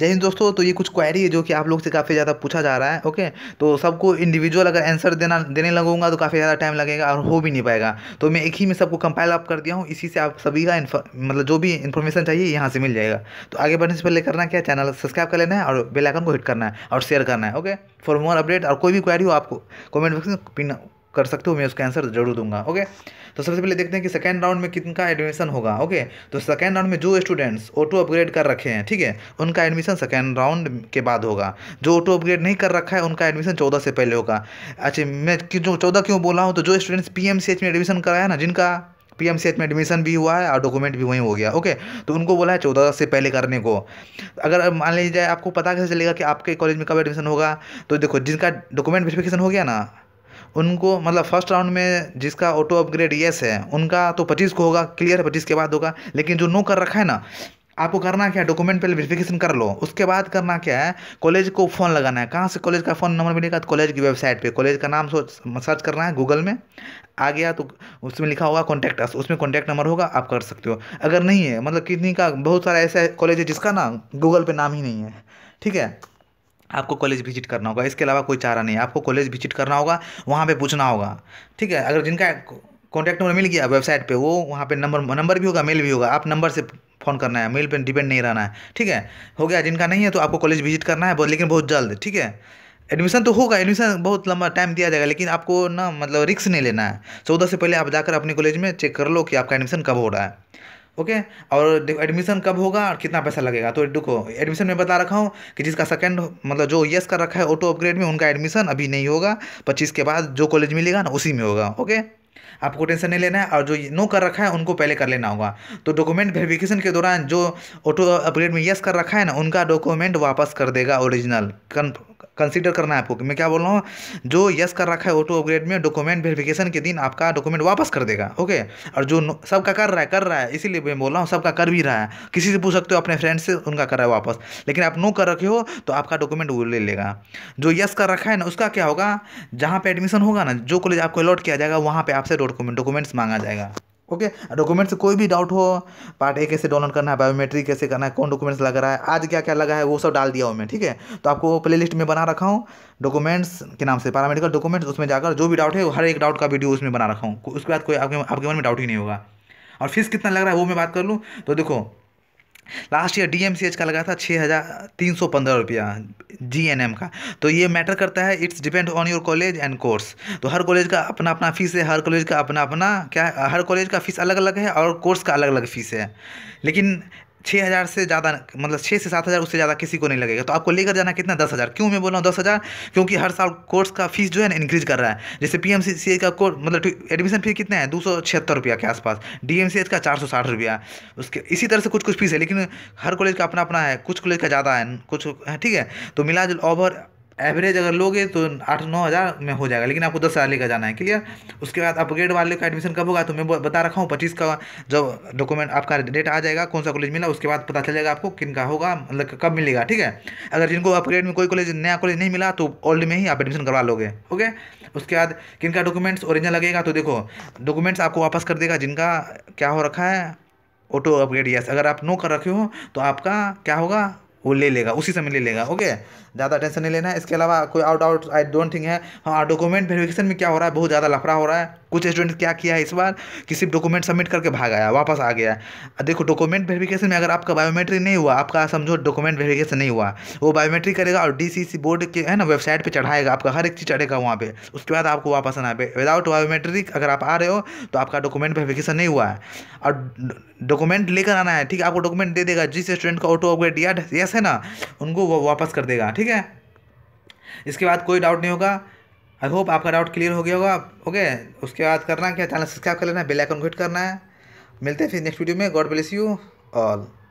जय हिंद दोस्तों तो ये कुछ क्वेरी है जो कि आप लोग से काफ़ी ज़्यादा पूछा जा रहा है ओके तो सबको इंडिविजुअल अगर आंसर देना देने लगूंगा तो काफ़ी ज़्यादा टाइम लगेगा और हो भी नहीं पाएगा तो मैं एक ही में सबको कंपाइल अप कर दिया हूँ इसी से आप सभी का मतलब जो भी इन्फॉर्मेशन चाहिए यहाँ से मिल जाएगा तो आगे बढ़ने से पहले करना क्या चैनल सब्सक्राइब कर लेना है और बेलाइकन को हिट करना है और शेयर करना है ओके फॉर मोर अपडेट और कोई भी क्वारी हो आपको कॉमेंट बॉक्स में पिन कर सकते हो मैं उसका आंसर जरूर दूंगा ओके तो सबसे पहले देखते हैं कि सेकेंड राउंड में कितना एडमिशन होगा ओके तो सेकेंड राउंड में जो स्टूडेंट्स ऑटो अपग्रेड कर रखे हैं ठीक है उनका एडमिशन सेकेंड राउंड के बाद होगा जो ऑटो अपग्रेड नहीं कर रखा है उनका एडमिशन चौदह से पहले होगा अच्छा मैं जो चौदह क्यों बोला हूँ तो जो स्टूडेंट्स पी में एडमिशन कराया ना जिनका पी में एडमिशन भी हुआ है और डॉक्यूमेंट भी वहीं हो गया ओके तो उनको बोला है चौदह से पहले करने को अगर मान लीजिए आपको पता कैसे चलेगा कि आपके कॉलेज में कब एडमिशन होगा तो देखो जिनका डॉक्यूमेंट वेरिफिकेशन हो गया ना उनको मतलब फर्स्ट राउंड में जिसका ऑटो अपग्रेड येस है उनका तो पच्चीस को होगा क्लियर है पच्चीस के बाद होगा लेकिन जो नो कर रखा है ना आपको करना क्या है डॉक्यूमेंट पहले वेरिफिकेशन कर लो उसके बाद करना क्या है कॉलेज को फ़ोन लगाना है कहाँ से कॉलेज का फ़ोन नंबर मिलेगा तो कॉलेज की वेबसाइट पे कॉलेज का नाम सर्च करना है गूगल में आ गया तो उसमें लिखा होगा कॉन्टैक्ट उसमें कॉन्टैक्ट नंबर होगा आप कर सकते हो अगर नहीं है मतलब कितनी का बहुत सारा ऐसा कॉलेज है जिसका ना गूगल पर नाम ही नहीं है ठीक है आपको कॉलेज विजिट करना होगा इसके अलावा कोई चारा नहीं है आपको कॉलेज विजिट करना होगा वहाँ पे पूछना होगा ठीक है अगर जिनका कॉन्टैक्ट नंबर मिल गया वेबसाइट पे वो वहाँ पे नंबर नंबर भी होगा मेल भी होगा आप नंबर से फ़ोन करना है मेल पे डिपेंड नहीं रहना है ठीक है हो गया जिनका नहीं है तो आपको कॉलेज विजिट करना है लेकिन बहुत जल्द ठीक है एडमिशन तो होगा एडमिशन बहुत लंबा टाइम दिया जाएगा लेकिन आपको ना मतलब रिक्स नहीं लेना है चौदह से पहले आप जाकर अपने कॉलेज में चेक कर लो कि आपका एडमिशन कब हो रहा है ओके और देखो एडमिशन कब होगा और कितना पैसा लगेगा तो देखो एडमिशन में बता रखा हूँ कि जिसका सेकंड मतलब जो यस कर रखा है ऑटो अपग्रेड में उनका एडमिशन अभी नहीं होगा पच्चीस के बाद जो कॉलेज मिलेगा ना उसी में होगा ओके आपको टेंशन नहीं लेना है और जो नो कर रखा है उनको पहले कर लेना होगा तो डॉक्यूमेंट वेरिफिकेशन के दौरान जो ऑटो अपग्रेड में यस कर रखा है ना उनका डॉक्यूमेंट वापस कर देगा ओरिजिनल कंसिडर करना है आपको मैं क्या बोल रहा हूँ जो यस कर रखा है ऑटो अपग्रेड में डॉक्यूमेंट वेरिफिकेशन के दिन आपका डॉक्यूमेंट वापस कर देगा ओके और जो सबका कर रहा है कर रहा है इसीलिए मैं बोल रहा हूँ सबका कर भी रहा है किसी से पूछ सकते हो अपने फ्रेंड से उनका कर रहा है वापस लेकिन आप नो कर रखे हो तो आपका डॉक्यूमेंट वो ले लेगा जो यस कर रखा है ना उसका क्या होगा जहाँ पर एडमिशन होगा ना जो कॉलेज आपको अलॉट किया जाएगा वहाँ पर आप आपसे डॉक्यूमेंट डॉक्यूमेंट्स मांगा जाएगा ओके डॉक्यूमेंट्स कोई भी डाउट हो पार्ट ए कैसे डाउनलोड करना है बायोमेट्रिक कैसे करना है कौन डॉक्यूमेंट्स लग रहा है आज क्या क्या लगा है वो सब डाल दिया हूँ मैं ठीक है तो आपको प्ले लिस्ट में बना रखा हूँ डॉक्यूमेंट्स के नाम से पैरामेडिकल डॉक्यूमेंट्स उसमें जाकर जो भी डाउट है हर एक डाउट का वीडियो उसमें बना रखा हूँ उसके बाद कोई आपके आपके मन में डाउट ही नहीं होगा और फीस कितना लग रहा है वो मैं बात कर लूँ तो देखो लास्ट ईयर डी का लगा था छः हज़ार तीन सौ पंद्रह रुपया जी एन एम का तो ये मैटर करता है it's depend on your college and course तो हर कॉलेज का अपना अपना फ़ीस है हर कॉलेज का अपना अपना क्या हर कॉलेज का फ़ीस अलग अलग है और कोर्स का अलग अलग फ़ीस है लेकिन छः हज़ार से ज़्यादा मतलब छः से सात हज़ार उससे ज़्यादा किसी को नहीं लगेगा तो आपको लेकर जाना कितना दस हज़ार क्यों मैं बोल रहा हूँ दस हज़ार क्योंकि हर साल कोर्स का फीस जो है ना इंक्रीज कर रहा है जैसे पी एम सी सी का कोर्स मतलब एडमिशन फीस कितना है दो सौ छिहत्तर रुपया के आसपास डी एम सी एच का चार सौ साठ रुपया उसके इसी तरह से कुछ कुछ फीस है लेकिन हर कॉलेज का अपना अपना है कुछ कॉलेज का ज़्यादा है कुछ है ठीक है तो मिला ओवर एवरेज अगर लोगे तो आठ नौ हज़ार में हो जाएगा लेकिन आपको दस हज़ार लेकर जाना है क्लियर उसके बाद अपग्रेड वाले का एडमिशन कब होगा तो मैं बता रखा हूँ पच्चीस का जब डॉक्यूमेंट आपका डेट आ जाएगा कौन सा कॉलेज मिला उसके बाद पता चलेगा आपको किन का होगा मतलब कब मिलेगा ठीक है अगर जिनको अपग्रेड में कोई कॉलेज नया कॉलेज नहीं मिला तो ओल्ड में ही आप एडमिशन करवा लोगे ओके उसके बाद किन का डॉक्यूमेंट्स ओरिजिनल लगेगा तो देखो डॉक्यूमेंट्स आपको वापस कर देगा जिनका क्या हो रखा है ऑटो अपग्रेड यस अगर आप नो कर रखे हो तो आपका क्या होगा वो ले लेगा उसी समय ले लेगा ओके ज़्यादा टेंशन नहीं लेना है इसके अलावा कोई out out I don't think है हाँ डॉक्यूमेंट वेरिफिकेशन में क्या हो रहा है बहुत ज़्यादा लफड़ा हो रहा है कुछ स्टूडेंट क्या किया है इस बार कि सिर्फ डॉक्यूमेंट सबमिट करके भाग आया वापस आ गया देखो डॉक्यूमेंट वेरिफिकेशन में अगर आपका बायोमेट्रिक नहीं हुआ आपका समझो डॉक्यूमेंट वेरिफिकेशन नहीं हुआ वो बायोमेट्रिक करेगा और डी बोर्ड के है ना वेबसाइट पर चढ़ाएगा आपका हर एक चीज़ चढ़ेगा वहाँ पर उसके बाद आपको वापस आना पे विदाउट बायोमेट्रिक अगर आप आ रहे हो तो आपका डॉक्यूमेंट वेरिफिकेशन नहीं हुआ है और डॉक्यूमेंट लेकर आना है ठीक है आपको डॉक्यूमेंट दे देगा जिस स्टूडेंट का ऑटो अपग्रेड या यस है ना उनको वो वापस कर देगा ठीक है इसके बाद कोई डाउट नहीं होगा आई होप आपका डाउट क्लियर हो गया होगा ओके उसके बाद करना क्या चैनल सब्सक्राइब कर लेना बेल आइकन को हिट करना है मिलते हैं फिर नेक्स्ट वीडियो में गॉड ब्लेस यू ऑल